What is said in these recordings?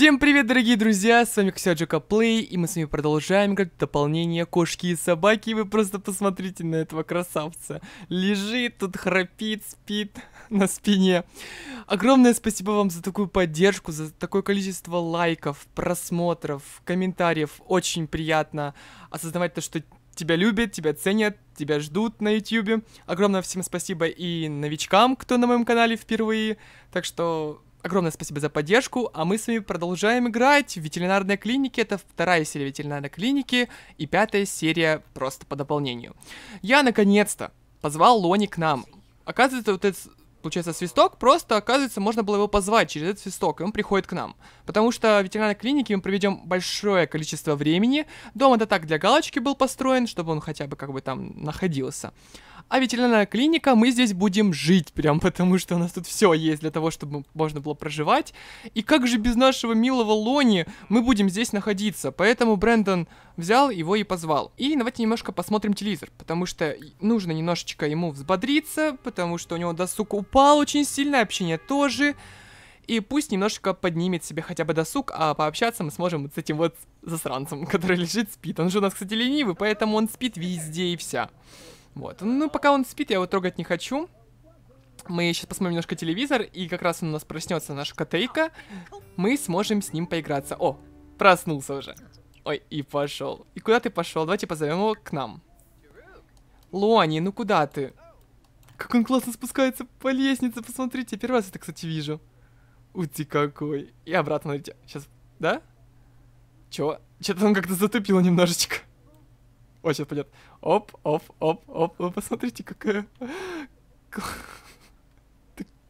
Всем привет, дорогие друзья, с вами Ксяджика Плей, и мы с вами продолжаем играть дополнение кошки и собаки, вы просто посмотрите на этого красавца. Лежит тут, храпит, спит на спине. Огромное спасибо вам за такую поддержку, за такое количество лайков, просмотров, комментариев. Очень приятно осознавать то, что тебя любят, тебя ценят, тебя ждут на YouTube. Огромное всем спасибо и новичкам, кто на моем канале впервые. Так что Огромное спасибо за поддержку, а мы с вами продолжаем играть в ветеринарной клинике. Это вторая серия ветеринарной клиники и пятая серия просто по дополнению. Я наконец-то позвал Лони к нам. Оказывается, вот этот, получается, свисток, просто, оказывается, можно было его позвать через этот свисток, и он приходит к нам. Потому что в ветеринарной клинике мы проведем большое количество времени. Дом это так для галочки был построен, чтобы он хотя бы как бы там находился. А ветеринарная клиника, мы здесь будем жить, прям потому что у нас тут все есть для того, чтобы можно было проживать. И как же без нашего милого Лони мы будем здесь находиться? Поэтому Брэндон взял его и позвал. И давайте немножко посмотрим телевизор, потому что нужно немножечко ему взбодриться, потому что у него досуг упал очень сильно, общение тоже и пусть немножко поднимет себе хотя бы досуг, а пообщаться мы сможем с этим вот засранцем, который лежит, спит. Он же у нас, кстати, ленивый, поэтому он спит везде и вся. Вот. Ну, пока он спит, я его трогать не хочу. Мы сейчас посмотрим немножко телевизор, и как раз у нас проснется наша котейка. Мы сможем с ним поиграться. О, проснулся уже. Ой, и пошел. И куда ты пошел? Давайте позовем его к нам. Лони, ну куда ты? Как он классно спускается по лестнице, посмотрите. Первый раз это, кстати, вижу. Ути какой. И обратно, сейчас, да? Чё? Че-то он как-то затупило немножечко. О, сейчас пойдет. Оп, оп, оп, оп. Вы посмотрите, какое...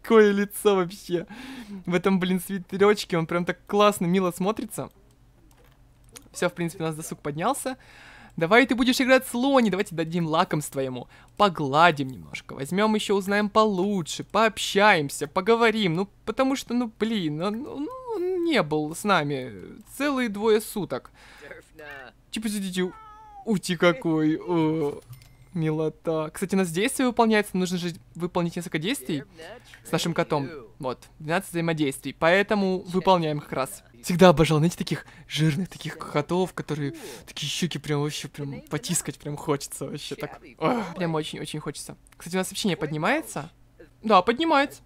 Такое лицо вообще. В этом, блин, свитерочке. Он прям так классно, мило смотрится. Все, в принципе, у нас досуг поднялся. Давай ты будешь играть с Лони, давайте дадим лакомство ему. Погладим немножко, возьмем еще, узнаем получше, пообщаемся, поговорим. Ну, потому что, ну, блин, он, он, он не был с нами целые двое суток. Типа, сидите, Ути какой. О, милота. Кстати, у нас действие выполняется. Нужно же выполнить несколько действий с нашим котом. Вот, 12 взаимодействий. Поэтому выполняем как раз. Всегда обожал, знаете, таких жирных, таких котов, которые такие щеки прям вообще прям потискать прям хочется вообще так. Ох, прям очень-очень хочется. Кстати, у нас сообщение поднимается. Да, поднимается.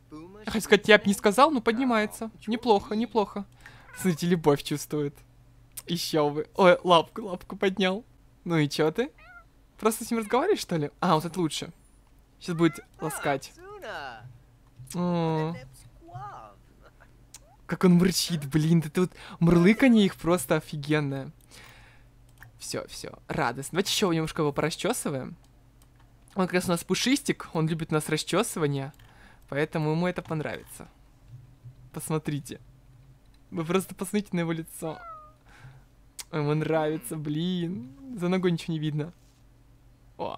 Хоть сказать, я бы не сказал, но поднимается. Неплохо, неплохо. Смотрите, любовь чувствует. Еще вы. Ой, лапку, лапку поднял. Ну и чё ты? Просто с ним разговариваешь, что ли? А, вот это лучше. Сейчас будет ласкать. О, как он мурчит, блин. Да тут мрлыканье их просто офигенное. Все, все, радостно. Давайте еще немножко его порасчесываем. Он как раз у нас пушистик, он любит у нас расчесывание, поэтому ему это понравится. Посмотрите. Вы просто посмотрите на его лицо. Ему нравится, блин. За ногой ничего не видно. О,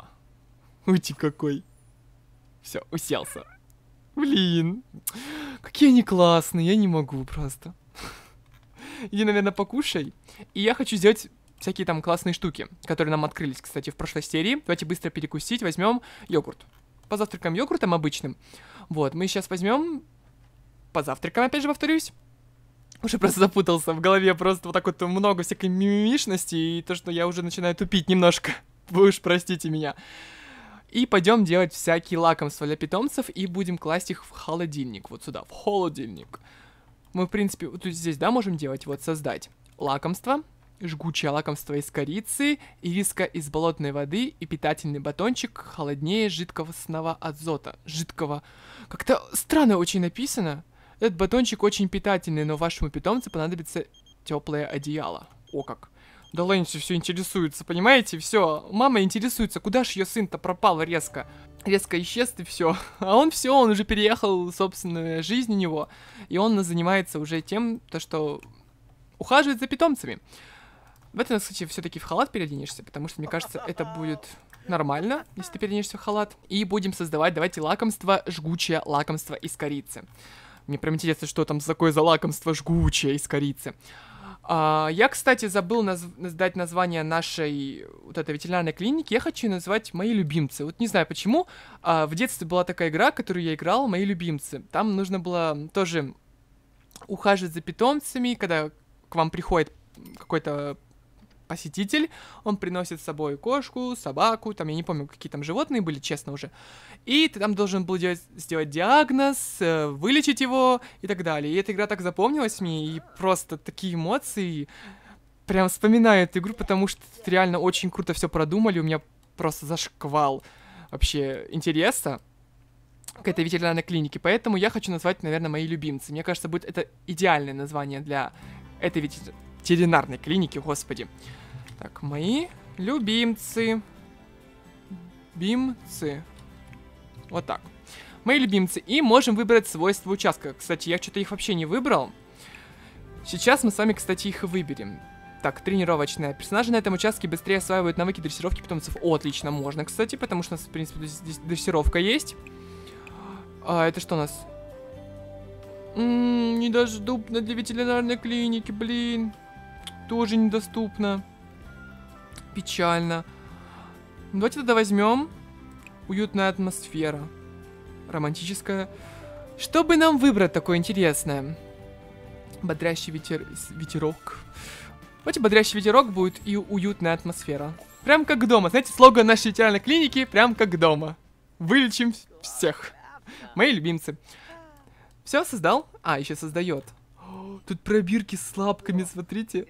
ути какой. Все, уселся. Блин, какие они классные, я не могу просто. Иди, наверное, покушай. И я хочу сделать всякие там классные штуки, которые нам открылись, кстати, в прошлой серии. Давайте быстро перекусить, возьмем йогурт. Позавтракаем йогуртом обычным. Вот, мы сейчас возьмем... Позавтракаем, опять же, повторюсь уже просто запутался в голове, просто вот так вот много всякой мимишности, и то, что я уже начинаю тупить немножко. Вы уж простите меня. И пойдем делать всякие лакомства для питомцев, и будем класть их в холодильник, вот сюда, в холодильник. Мы, в принципе, вот здесь, да, можем делать, вот, создать лакомство, жгучее лакомство из корицы, ириска из болотной воды и питательный батончик холоднее жидкого сного азота. Жидкого... Как-то странно очень написано. Этот батончик очень питательный, но вашему питомцу понадобится теплое одеяло. О как. Да Лэнси все интересуется, понимаете? Все, мама интересуется, куда ж ее сын-то пропал резко? Резко исчез и все. А он все, он уже переехал, собственно, жизнь у него. И он занимается уже тем, то что ухаживает за питомцами. В этом случае все-таки в халат переоденешься, потому что, мне кажется, это будет нормально, если ты переоденешься в халат. И будем создавать, давайте, лакомство, жгучее лакомство из корицы. Мне прям интересно, что там такое за лакомство жгучее из корицы. А, я, кстати, забыл наз... дать название нашей вот этой ветеринарной клиники. Я хочу назвать «Мои любимцы». Вот не знаю почему. А, в детстве была такая игра, которую я играл, «Мои любимцы». Там нужно было тоже ухаживать за питомцами, когда к вам приходит какой-то посетитель, он приносит с собой кошку, собаку, там, я не помню, какие там животные были, честно уже, и ты там должен был делать, сделать диагноз, э, вылечить его и так далее. И эта игра так запомнилась мне, и просто такие эмоции, прям вспоминаю эту игру, потому что реально очень круто все продумали, у меня просто зашквал вообще интереса к этой ветеринарной клинике. Поэтому я хочу назвать, наверное, мои любимцы. Мне кажется, будет это идеальное название для этой ветеринарной ветеринарной клинике, господи. Так, мои любимцы. Бимцы. Вот так. Мои любимцы. И можем выбрать свойства участка. Кстати, я что-то их вообще не выбрал. Сейчас мы с вами, кстати, их выберем. Так, тренировочная. Персонажи на этом участке быстрее осваивают навыки дрессировки питомцев. О, отлично, можно, кстати, потому что у нас, в принципе, здесь дрессировка есть. А, это что у нас? М -м, недоступно для ветеринарной клиники, блин тоже недоступно. Печально. Ну, давайте тогда возьмем уютная атмосфера. Романтическая. Что бы нам выбрать такое интересное? Бодрящий ветер... ветерок. Давайте бодрящий ветерок будет и уютная атмосфера. Прям как дома. Знаете, слоган нашей ветеринарной клиники «Прям как дома». Вылечим всех. Мои любимцы. Все, создал? А, еще создает. Тут пробирки с лапками, смотрите.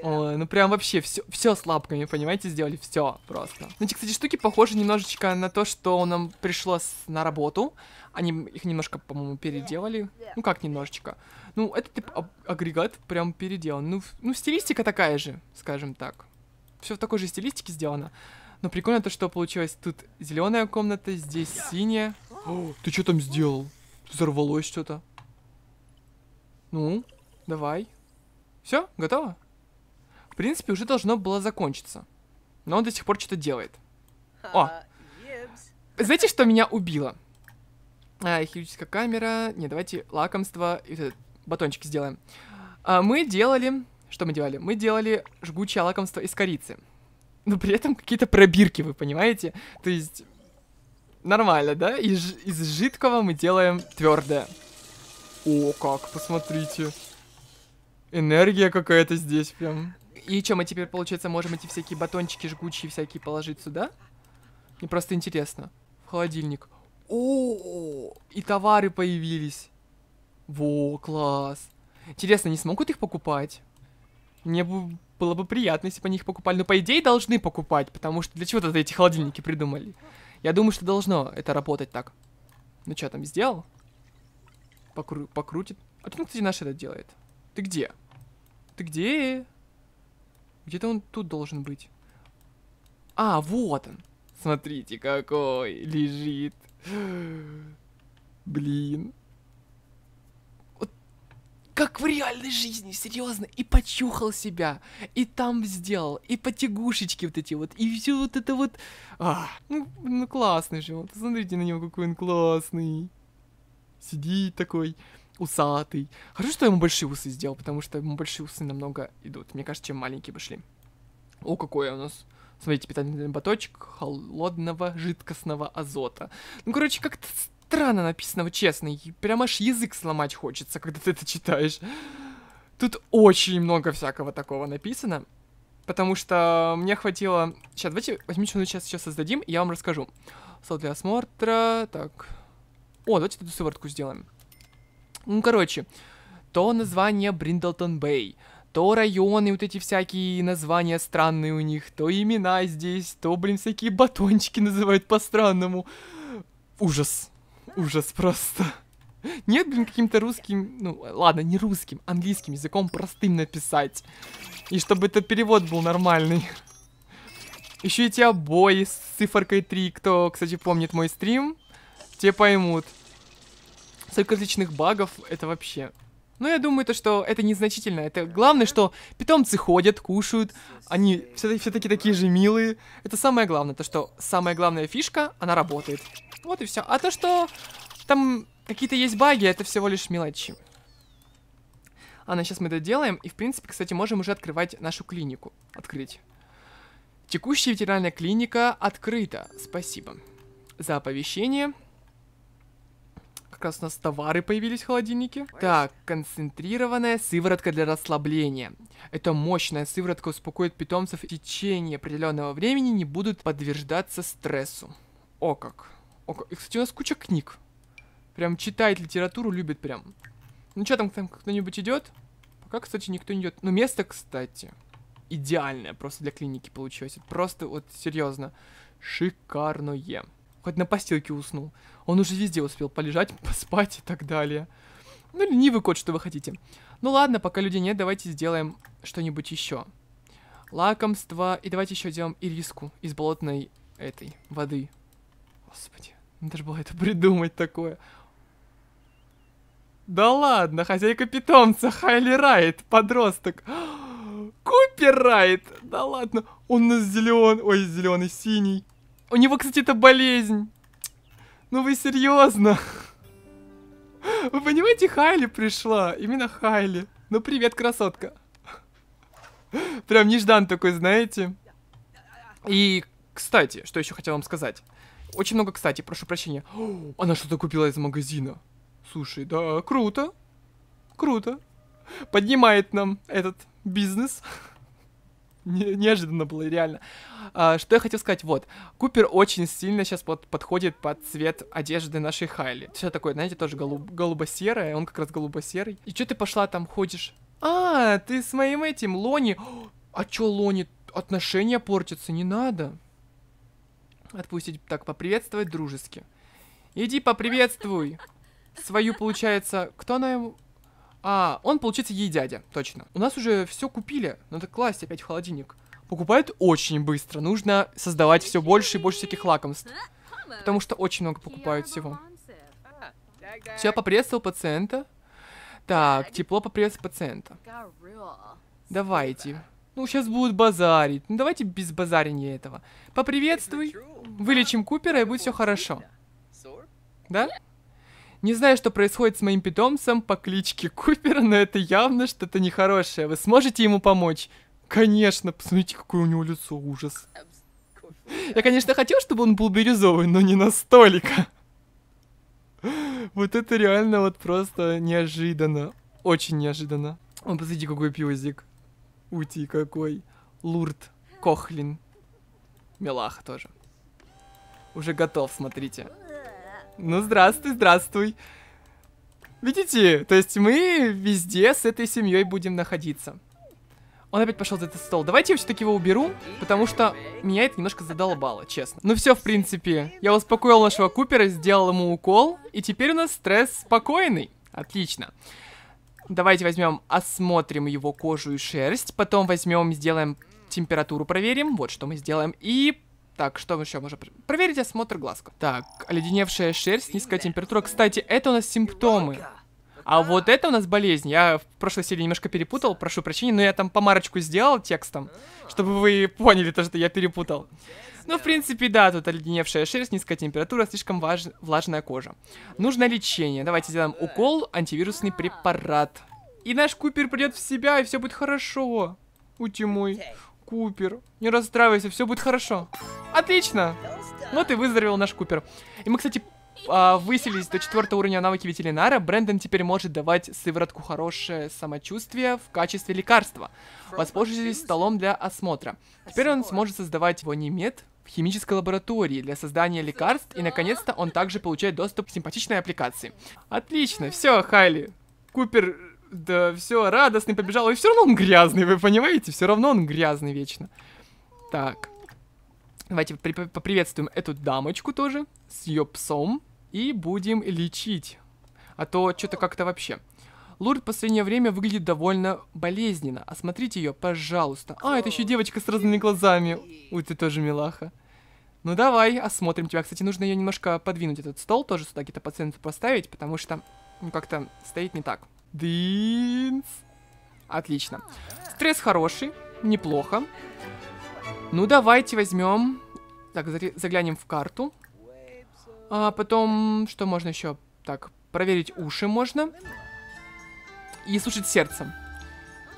Ой, ну прям вообще все, все с лапками, понимаете, сделали все просто. Ну, эти, кстати, штуки похожи немножечко на то, что нам пришло с, на работу. Они их немножко, по-моему, переделали. Ну как немножечко. Ну, этот тип а агрегат прям переделан. Ну, ну, стилистика такая же, скажем так. Все в такой же стилистике сделано. Но прикольно то, что получилось тут зеленая комната, здесь синяя. О, ты что там сделал? Взорвалось что-то. Ну, давай. Все, готово? принципе, уже должно было закончиться. Но он до сих пор что-то делает. О! Знаете, что меня убило? А, хирургическая камера. Не, давайте лакомство и вот батончики сделаем. А, мы делали... Что мы делали? Мы делали жгучее лакомство из корицы. Но при этом какие-то пробирки, вы понимаете? То есть... Нормально, да? Из, из жидкого мы делаем твердое. О, как, посмотрите. Энергия какая-то здесь прям. И что, мы теперь, получается, можем эти всякие батончики жгучие всякие положить сюда? Мне просто интересно. В холодильник. О, и товары появились. Во, класс. Интересно, не смогут их покупать? Мне бы было бы приятно, если бы они их покупали. Но, ну, по идее, должны покупать, потому что для чего тогда эти холодильники придумали? Я думаю, что должно это работать так. Ну что, там сделал? Покру покрутит. А тут, кстати, наш это делает. Ты где? Ты где? Где-то он тут должен быть. А, вот он. Смотрите, какой лежит. Блин. Вот как в реальной жизни, серьезно. И почухал себя, и там сделал, и потягушечки вот эти вот, и все вот это вот. А, ну, ну классный же он. Смотрите на него, какой он классный. Сидит такой усатый. Хорошо, что я ему большие усы сделал, потому что ему большие усы намного идут. Мне кажется, чем маленькие пошли. О, какой у нас Смотрите, питательный баточек холодного жидкостного азота. Ну, короче, как-то странно написано, честно. И прям аж язык сломать хочется, когда ты это читаешь. Тут очень много всякого такого написано. Потому что мне хватило... Сейчас, давайте возьмем, что мы сейчас, сейчас создадим, и я вам расскажу. Сал для осмотра... Так. О, давайте эту сыворотку сделаем. Ну, короче, то название Бриндлтон Бэй, то районы, вот эти всякие названия странные у них, то имена здесь, то, блин, всякие батончики называют по-странному. Ужас. Ужас просто. Нет, блин, каким-то русским, ну, ладно, не русским, английским языком простым написать. И чтобы этот перевод был нормальный. Еще эти обои с цифркой 3, кто, кстати, помнит мой стрим, те поймут столько различных багов, это вообще... Ну, я думаю, то, что это незначительно. Это главное, что питомцы ходят, кушают, они все-таки все такие же милые. Это самое главное, то, что самая главная фишка, она работает. Вот и все. А то, что там какие-то есть баги, это всего лишь мелочи. Ладно, ну, сейчас мы это делаем, и, в принципе, кстати, можем уже открывать нашу клинику. Открыть. Текущая ветеринарная клиника открыта. Спасибо за оповещение. Как раз у нас товары появились в холодильнике. Так, концентрированная сыворотка для расслабления. Это мощная сыворотка успокоит питомцев в течение определенного времени не будут подтверждаться стрессу. О как. О как. И, кстати, у нас куча книг. Прям читает литературу, любит прям. Ну что там, там кто-нибудь идет? Пока, кстати, никто не идет. Ну, место, кстати, идеальное просто для клиники получилось. Просто вот серьезно. Шикарное хоть на постилке уснул. Он уже везде успел полежать, поспать и так далее. Ну, ленивый кот, что вы хотите. Ну ладно, пока людей нет, давайте сделаем что-нибудь еще. Лакомство. И давайте еще делаем ириску из болотной этой воды. Господи, надо же было это придумать такое. Да ладно, хозяйка питомца, Хайли Райт, подросток. Купер Райт, да ладно, он у нас зелен, ой, зеленый, синий. У него, кстати, это болезнь. Ну вы серьезно? Вы понимаете, Хайли пришла. Именно Хайли. Ну привет, красотка. Прям неждан такой, знаете. И, кстати, что еще хотел вам сказать. Очень много, кстати, прошу прощения. О, она что-то купила из магазина. Слушай, да, круто. Круто. Поднимает нам этот бизнес. Не, неожиданно было, реально. А, что я хотел сказать, вот, Купер очень сильно сейчас под, подходит под цвет одежды нашей Хайли. Все такое, знаете, тоже голуб, голубо-серое, он как раз голубо-серый. И что ты пошла там ходишь? А, ты с моим этим, Лони... А чё, Лони, отношения портятся, не надо. Отпустить, так, поприветствовать дружески. Иди поприветствуй свою, получается, кто она ему? А, он, получается, ей дядя, точно. У нас уже все купили, надо ну класть опять в холодильник. Покупают очень быстро, нужно создавать все больше и больше всяких лакомств. Потому что очень много покупают всего. Все, поприветствовал пациента. Так, тепло поприветствовал пациента. Давайте. Ну, сейчас будут базарить. Ну, давайте без базарения этого. Поприветствуй. Вылечим Купера, и будет все хорошо. Да? Не знаю, что происходит с моим питомцем по кличке Купер, но это явно что-то нехорошее. Вы сможете ему помочь? Конечно, посмотрите, какое у него лицо, ужас. Я, конечно, хотел, чтобы он был бирюзовый, но не настолько. Вот это реально вот просто неожиданно. Очень неожиданно. О, посмотрите, какой пёзик. Ути какой. Лурд. Кохлин. Милаха тоже. Уже готов, смотрите. Ну, здравствуй, здравствуй. Видите, то есть мы везде с этой семьей будем находиться. Он опять пошел за этот стол. Давайте я все-таки его уберу, потому что меня это немножко задолбало, честно. Ну все, в принципе. Я успокоил нашего Купера, сделал ему укол, и теперь у нас стресс спокойный. Отлично. Давайте возьмем, осмотрим его кожу и шерсть, потом возьмем, сделаем температуру, проверим, вот что мы сделаем, и так, что мы еще можем Проверить осмотр глазка. Так, оледеневшая шерсть, низкая температура. Кстати, это у нас симптомы. А вот это у нас болезнь. Я в прошлой серии немножко перепутал, прошу прощения, но я там помарочку сделал текстом, чтобы вы поняли то, что я перепутал. Ну, в принципе, да, тут оледеневшая шерсть, низкая температура, слишком важ... влажная кожа. Нужно лечение. Давайте сделаем укол, антивирусный препарат. И наш Купер придет в себя, и все будет хорошо. Ути мой. Купер. Не расстраивайся, все будет хорошо. Отлично. Вот и выздоровел наш Купер. И мы, кстати, а, выселились до четвертого уровня навыки ветеринара, Брэндон теперь может давать сыворотку хорошее самочувствие в качестве лекарства. Воспользуйтесь столом для осмотра. Теперь он сможет создавать его немед в химической лаборатории для создания лекарств, и наконец-то он также получает доступ к симпатичной аппликации. Отлично, все, Хайли. Купер да, все, радостный побежал. И все равно он грязный, вы понимаете? Все равно он грязный вечно. Так. Давайте поприветствуем эту дамочку тоже с ее псом. И будем лечить. А то что-то как-то вообще. Лурд в последнее время выглядит довольно болезненно. Осмотрите ее, пожалуйста. А, это еще девочка с разными глазами. Ой, ты тоже милаха. Ну давай, осмотрим тебя. Кстати, нужно ее немножко подвинуть, этот стол тоже сюда где-то по поставить, потому что ну, как-то стоит не так. Динс. Отлично. Стресс хороший, неплохо. Ну, давайте возьмем... Так, заглянем в карту. А потом, что можно еще? Так, проверить уши можно. И слушать сердцем.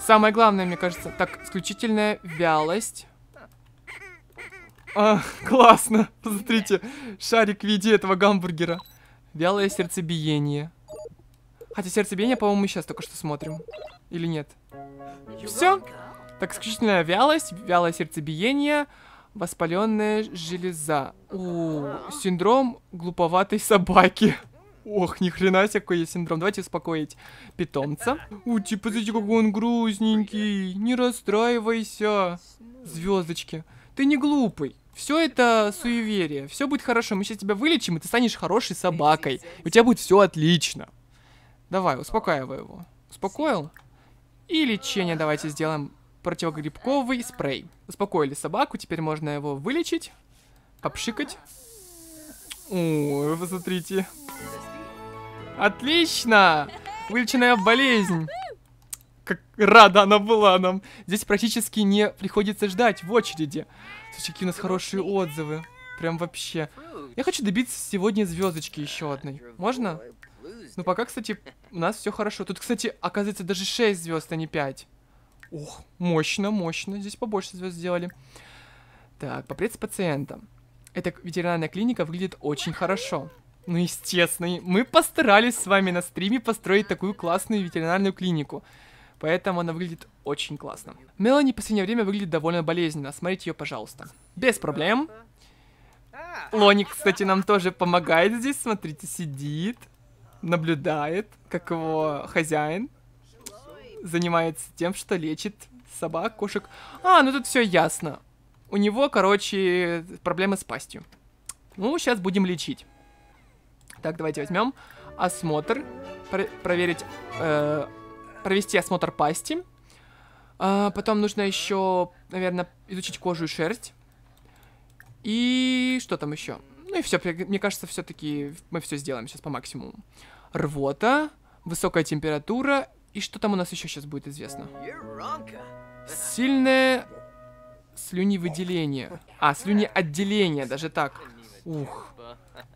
Самое главное, мне кажется, так, исключительная вялость. А, классно. Посмотрите, шарик в виде этого гамбургера. Вялое сердцебиение. Хотя сердцебиение, по-моему, мы сейчас только что смотрим. Или нет? Все. Так, исключительная вялость, вялое сердцебиение, воспаленная железа. О, синдром глуповатой собаки. Ох, ни хрена себе, какой есть синдром. Давайте успокоить питомца. У, типа, смотрите, какой он грузненький. Не расстраивайся. Звездочки. Ты не глупый. Все это суеверие. Все будет хорошо. Мы сейчас тебя вылечим, и ты станешь хорошей собакой. И у тебя будет все отлично. Давай, успокаивай его. Успокоил? И лечение давайте сделаем противогрибковый спрей. Успокоили собаку, теперь можно его вылечить, попшикать. О, вы смотрите. Отлично! Вылеченная болезнь. Как рада она была нам. Здесь практически не приходится ждать в очереди. Слушай, какие у нас хорошие отзывы. Прям вообще. Я хочу добиться сегодня звездочки еще одной. Можно? Ну пока, кстати, у нас все хорошо. Тут, кстати, оказывается даже 6 звезд, а не 5. Ух, мощно, мощно. Здесь побольше звезд сделали. Так, попрец пациента. Эта ветеринарная клиника выглядит очень хорошо. Ну, естественно, мы постарались с вами на стриме построить такую классную ветеринарную клинику. Поэтому она выглядит очень классно. Мелани в последнее время выглядит довольно болезненно. Смотрите ее, пожалуйста. Без проблем. Лоник, кстати, нам тоже помогает здесь. Смотрите, сидит наблюдает, как его хозяин занимается тем, что лечит собак, кошек. А, ну тут все ясно. У него, короче, проблемы с пастью. Ну, сейчас будем лечить. Так, давайте возьмем осмотр. Про проверить... Э провести осмотр пасти. А, потом нужно еще, наверное, изучить кожу и шерсть. И что там еще? Ну и все, мне кажется, все-таки мы все сделаем сейчас по максимуму рвота, высокая температура, и что там у нас еще сейчас будет известно? Сильное слюневыделение. А, слюнеотделение, даже так. Ух,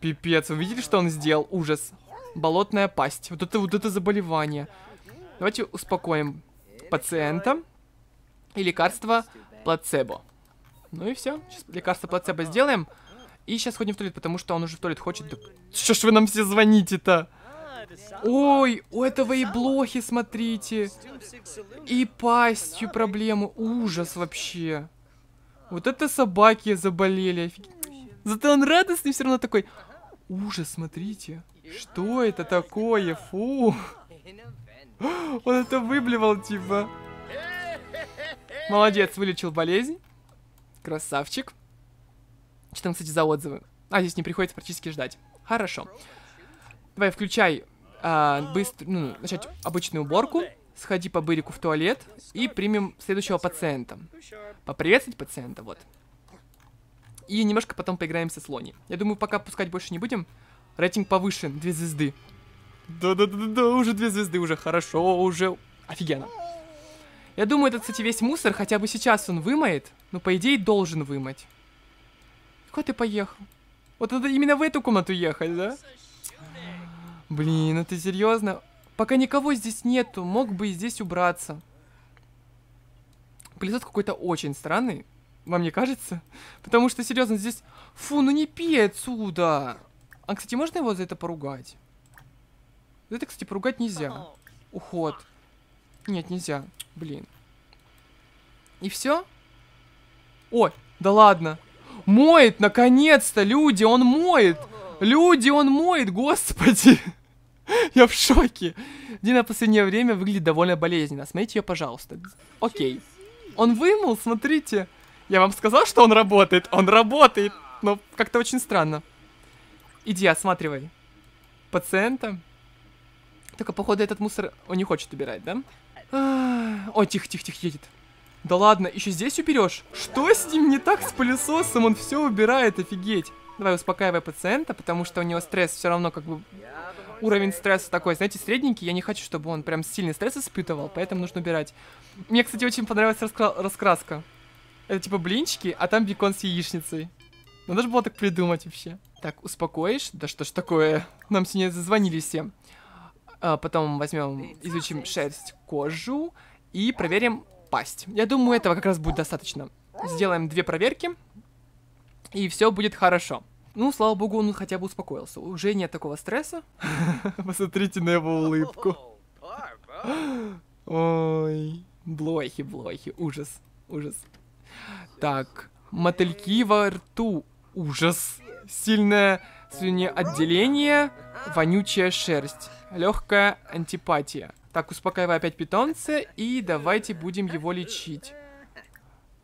пипец. Вы видели, что он сделал? Ужас. Болотная пасть. Вот это, вот это заболевание. Давайте успокоим пациента. И лекарство плацебо. Ну и все. Сейчас лекарство плацебо сделаем. И сейчас ходим в туалет, потому что он уже в туалет хочет. Да... Что ж вы нам все звоните-то? Ой, у этого и блохи, смотрите. И пастью проблемы. Ужас вообще. Вот это собаки заболели. Зато он радостный все равно такой. Ужас, смотрите. Что это такое? Фу. Он это выблевал, типа. Молодец, вылечил болезнь. Красавчик. Что там, кстати, за отзывы? А, здесь не приходится практически ждать. Хорошо. Давай, включай а, быстро, ну, начать обычную уборку, сходи по бырику в туалет и примем следующего пациента. Поприветствовать пациента, вот. И немножко потом поиграем со слони. Я думаю, пока пускать больше не будем. Рейтинг повышен, две звезды. Да-да-да-да, уже две звезды, уже хорошо, уже офигенно. Я думаю, этот, кстати, весь мусор, хотя бы сейчас он вымоет, но, по идее, должен вымыть. Куда ты поехал? Вот надо именно в эту комнату ехать, да? Блин, это ну серьезно? Пока никого здесь нету, мог бы и здесь убраться. Пылесос какой-то очень странный, вам не кажется? Потому что, серьезно, здесь... Фу, ну не пей отсюда! А, кстати, можно его за это поругать? За это, кстати, поругать нельзя. Уход. Нет, нельзя. Блин. И все? Ой, да ладно. Моет, наконец-то, люди, он моет! Люди, он моет, господи! Я в шоке. Дина в последнее время выглядит довольно болезненно. Смотрите ее, пожалуйста. Окей. Он вымыл, смотрите. Я вам сказал, что он работает. Он работает. Но как-то очень странно. Иди, осматривай. Пациента. Только, походу, этот мусор он не хочет убирать, да? Ой, тихо-тихо-тихо, едет. Да ладно, еще здесь уберешь? Что с ним не так с пылесосом? Он все убирает, офигеть. Давай успокаивай пациента, потому что у него стресс все равно как бы уровень стресса такой, знаете, средненький. Я не хочу, чтобы он прям сильный стресс испытывал, поэтому нужно убирать. Мне, кстати, очень понравилась раскра раскраска. Это типа блинчики, а там бекон с яичницей. Ну, надо же было так придумать вообще. Так, успокоишь? Да что ж такое? Нам сегодня зазвонили все. А потом возьмем, изучим шерсть, кожу и проверим пасть. Я думаю, этого как раз будет достаточно. Сделаем две проверки, и все будет хорошо. Ну, слава богу, он хотя бы успокоился. Уже нет такого стресса. Посмотрите на его улыбку. Ой, блохи, блохи, ужас, ужас. Так, мотыльки во рту, ужас. Сильное слюнеотделение, вонючая шерсть, легкая антипатия. Так, успокаивай опять питомца и давайте будем его лечить.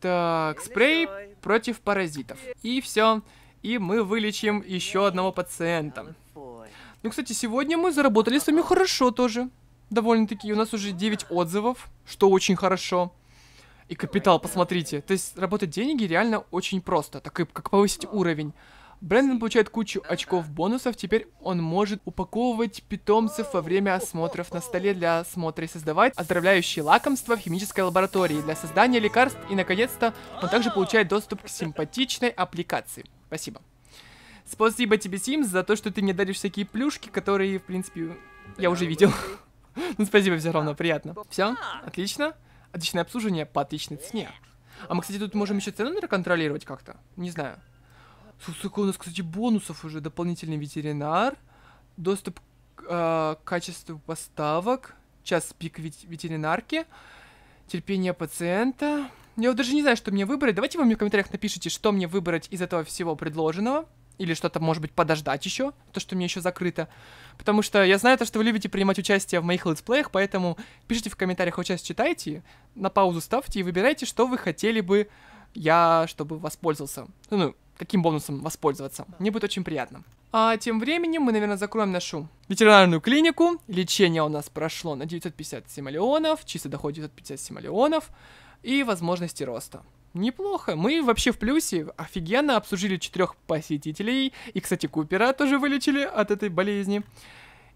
Так, спрей против паразитов. И все и мы вылечим еще одного пациента. Ну, кстати, сегодня мы заработали с вами хорошо тоже. Довольно-таки, у нас уже 9 отзывов, что очень хорошо. И капитал, посмотрите. То есть, работать деньги реально очень просто, так и как повысить уровень. Брэндон получает кучу очков бонусов, теперь он может упаковывать питомцев во время осмотров на столе для осмотра и создавать оздоровляющие лакомства в химической лаборатории для создания лекарств и, наконец-то, он также получает доступ к симпатичной аппликации. Спасибо. Спасибо тебе, Симс, за то, что ты мне даришь всякие плюшки, которые, в принципе, я уже видел. Ну, спасибо все равно, приятно. Все, отлично. Отличное обслуживание по отличной цене. А мы, кстати, тут можем еще цены контролировать как-то. Не знаю. Сколько у нас, кстати, бонусов уже. Дополнительный ветеринар. Доступ к э, качеству поставок. Час пик ветеринарки. Терпение пациента. Я вот даже не знаю, что мне выбрать. Давайте вы мне в комментариях напишите, что мне выбрать из этого всего предложенного. Или что-то, может быть, подождать еще, то, что мне еще закрыто. Потому что я знаю то, что вы любите принимать участие в моих летсплеях, поэтому пишите в комментариях, вот сейчас читайте, на паузу ставьте и выбирайте, что вы хотели бы я, чтобы воспользовался. Ну, каким бонусом воспользоваться. Мне будет очень приятно. А тем временем мы, наверное, закроем нашу ветеринарную клинику. Лечение у нас прошло на 957 миллионов, чисто доход 957 миллионов и возможности роста. Неплохо. Мы вообще в плюсе. Офигенно обсудили четырех посетителей. И, кстати, Купера тоже вылечили от этой болезни.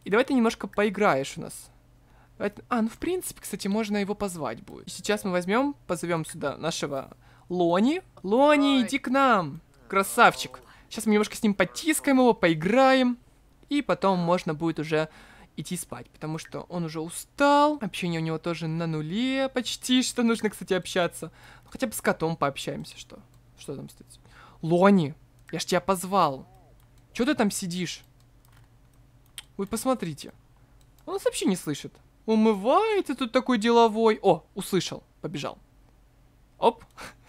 И давай ты немножко поиграешь у нас. А, ну в принципе, кстати, можно его позвать будет. Сейчас мы возьмем, позовем сюда нашего Лони. Лони, иди к нам. Красавчик. Сейчас мы немножко с ним потискаем его, поиграем. И потом можно будет уже идти спать, потому что он уже устал, общение у него тоже на нуле почти, что нужно, кстати, общаться. Ну, хотя бы с котом пообщаемся, что? Что там кстати? Лони, я ж тебя позвал. Чё ты там сидишь? Вы посмотрите. Он нас вообще не слышит. Умывается тут такой деловой. О, услышал, побежал. Оп,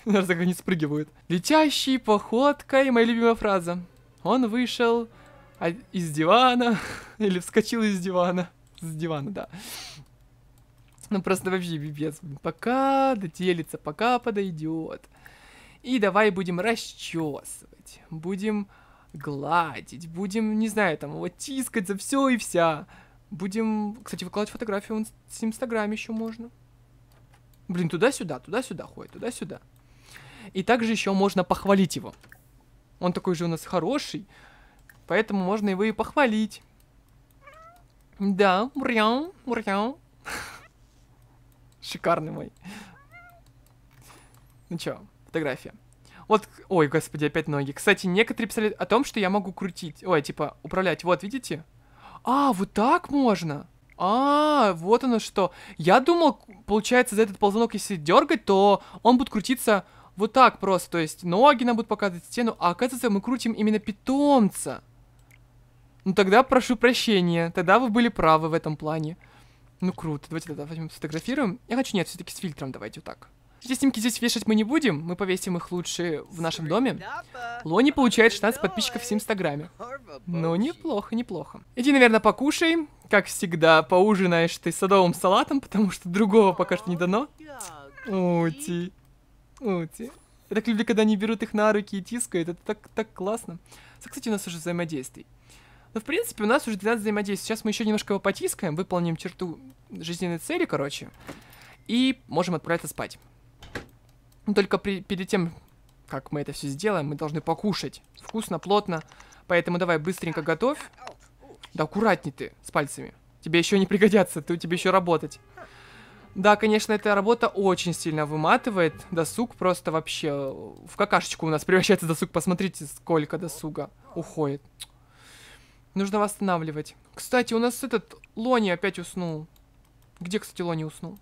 даже так не спрыгивают. Летящий походкой, моя любимая фраза. Он вышел а из дивана, или вскочил из дивана, с дивана, да. Ну просто вообще пипец, пока дотелится, пока подойдет. И давай будем расчесывать, будем гладить, будем, не знаю, там, вот тискать за все и вся. Будем, кстати, выкладывать фотографию в инстаграм еще можно. Блин, туда-сюда, туда-сюда ходит, туда-сюда. И также еще можно похвалить его. Он такой же у нас хороший, Поэтому можно его и похвалить. Да, муряу, муряу. Шикарный мой. Ну чё, фотография. Вот, ой, господи, опять ноги. Кстати, некоторые писали о том, что я могу крутить. Ой, типа, управлять. Вот, видите? А, вот так можно. А, вот оно что. Я думал, получается, за этот ползунок, если дергать, то он будет крутиться вот так просто. То есть ноги нам будут показывать стену, а оказывается, мы крутим именно питомца. Ну тогда прошу прощения, тогда вы были правы в этом плане. Ну круто, давайте тогда возьмем, сфотографируем. Я хочу, нет, все-таки с фильтром давайте вот так. Эти снимки здесь вешать мы не будем, мы повесим их лучше в нашем доме. Лони получает 16 подписчиков в Инстаграме. Но неплохо, неплохо. Иди, наверное, покушай. Как всегда, поужинаешь ты садовым салатом, потому что другого пока что не дано. Ути. Ути. Я так люблю, когда они берут их на руки и тискают. Это так, так классно. Это, кстати, у нас уже взаимодействие. Но, ну, в принципе, у нас уже 12 взаимодействий. Сейчас мы еще немножко его потискаем, выполним черту жизненной цели, короче. И можем отправиться спать. Но ну, только при, перед тем, как мы это все сделаем, мы должны покушать. Вкусно, плотно. Поэтому давай быстренько готовь. Да аккуратней ты с пальцами. Тебе еще не пригодятся, ты, тебе еще работать. Да, конечно, эта работа очень сильно выматывает. Досуг просто вообще э, в какашечку у нас превращается досуг. Посмотрите, сколько досуга уходит. Нужно восстанавливать. Кстати, у нас этот Лони опять уснул. Где, кстати, Лони уснул?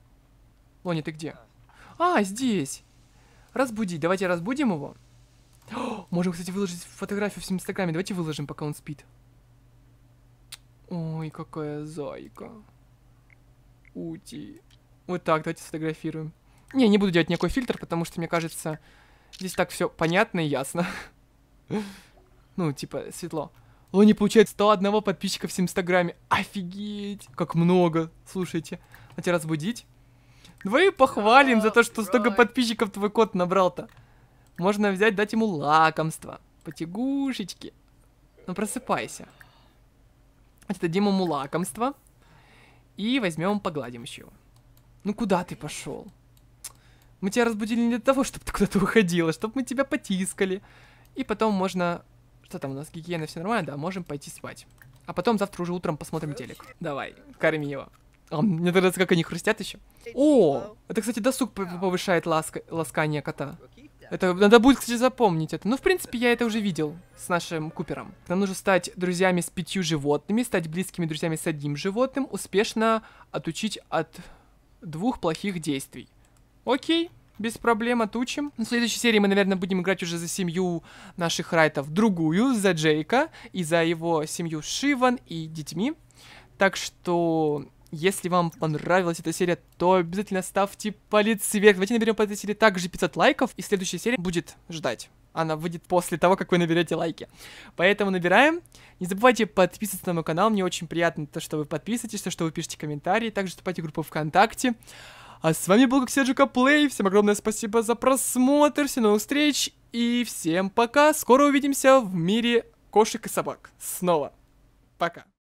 Лони, ты где? А, здесь. Разбуди. Давайте разбудим его. О, можем, кстати, выложить фотографию в Инстаграме. Давайте выложим, пока он спит. Ой, какая зайка. Ути. Вот так, давайте сфотографируем. Не, не буду делать никакой фильтр, потому что, мне кажется, здесь так все понятно и ясно. Ну, типа, светло. Лони получает 101 подписчика в Инстаграме. Офигеть, как много. Слушайте, хотя а разбудить. Двои похвалим за то, что столько подписчиков твой кот набрал-то. Можно взять, дать ему лакомство. Потягушечки. Ну, просыпайся. Это дадим ему лакомство. И возьмем, погладим еще. Ну, куда ты пошел? Мы тебя разбудили не для того, чтобы ты куда-то уходила, а чтобы мы тебя потискали. И потом можно что там у нас? Гигиена, все нормально? Да, можем пойти спать. А потом завтра уже утром посмотрим телек. Давай, корми его. А, мне нравится, как они хрустят еще. О, это, кстати, досуг повышает ласка ласкание кота. Это надо будет, кстати, запомнить это. Ну, в принципе, я это уже видел с нашим Купером. Нам нужно стать друзьями с пятью животными, стать близкими друзьями с одним животным, успешно отучить от двух плохих действий. Окей без проблем отучим. В следующей серии мы, наверное, будем играть уже за семью наших райтов другую, за Джейка и за его семью Шиван и детьми. Так что, если вам понравилась эта серия, то обязательно ставьте палец вверх. Давайте наберем по этой серии также 500 лайков, и следующая серия будет ждать. Она выйдет после того, как вы наберете лайки. Поэтому набираем. Не забывайте подписываться на мой канал. Мне очень приятно то, что вы подписываетесь, то, что вы пишете комментарии. Также вступайте в группу ВКонтакте. А с вами был, как Плей. Всем огромное спасибо за просмотр, всем новых встреч и всем пока. Скоро увидимся в мире кошек и собак. Снова. Пока.